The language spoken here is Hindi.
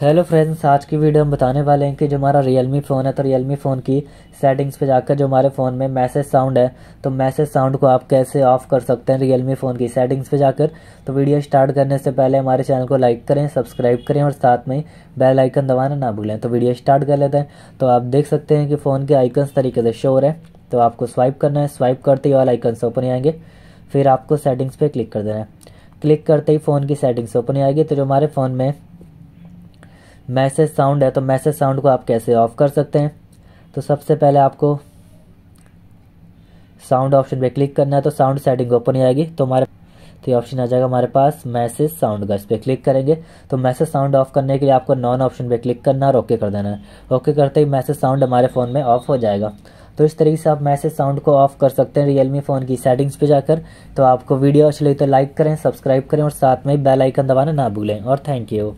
हेलो फ्रेंड्स आज की वीडियो हम बताने वाले हैं कि जो हमारा रियलमी फ़ोन है तो रियलमी फ़ोन की सेटिंग्स पे जाकर जो हमारे फ़ोन में मैसेज साउंड है तो मैसेज साउंड को आप कैसे ऑफ कर सकते हैं रियलमी फ़ोन की सेटिंग्स पे जाकर तो वीडियो स्टार्ट करने से पहले हमारे चैनल को लाइक करें सब्सक्राइब करें और साथ में बेल आइकन दबाना ना भूलें तो वीडियो स्टार्ट कर लेते हैं तो आप देख सकते हैं कि फ़ोन के आइकन्स तरीके से शोर है तो आपको स्वाइप करना है स्वाइप करते ही वाला आइकन्स ओपन ही आएंगे फिर आपको सेटिंग्स पर क्लिक कर देना है क्लिक करते ही फ़ोन की सेटिंग्स ओपन ही आएगी तो जो हमारे फ़ोन में मैसेज साउंड है तो मैसेज साउंड को आप कैसे ऑफ कर सकते हैं तो सबसे पहले आपको साउंड ऑप्शन पे क्लिक करना है तो साउंड सेटिंग ओपन ही आएगी तो हमारे तो ये ऑप्शन आ जाएगा हमारे पास मैसेज साउंड का इस पर क्लिक करेंगे तो मैसेज साउंड ऑफ करने के लिए आपको नॉन ऑप्शन पे क्लिक करना है और ओके कर देना है ओके करते ही मैसेज साउंड हमारे फ़ोन में ऑफ हो जाएगा तो इस तरीके से आप मैसेज साउंड को ऑफ कर सकते हैं रियलमी फ़ोन की सेटिंग्स पे जाकर तो आपको वीडियो अच्छी लगी तो लाइक करें सब्सक्राइब करें और साथ में बेल आइकन दबाना ना भूलें और थैंक यू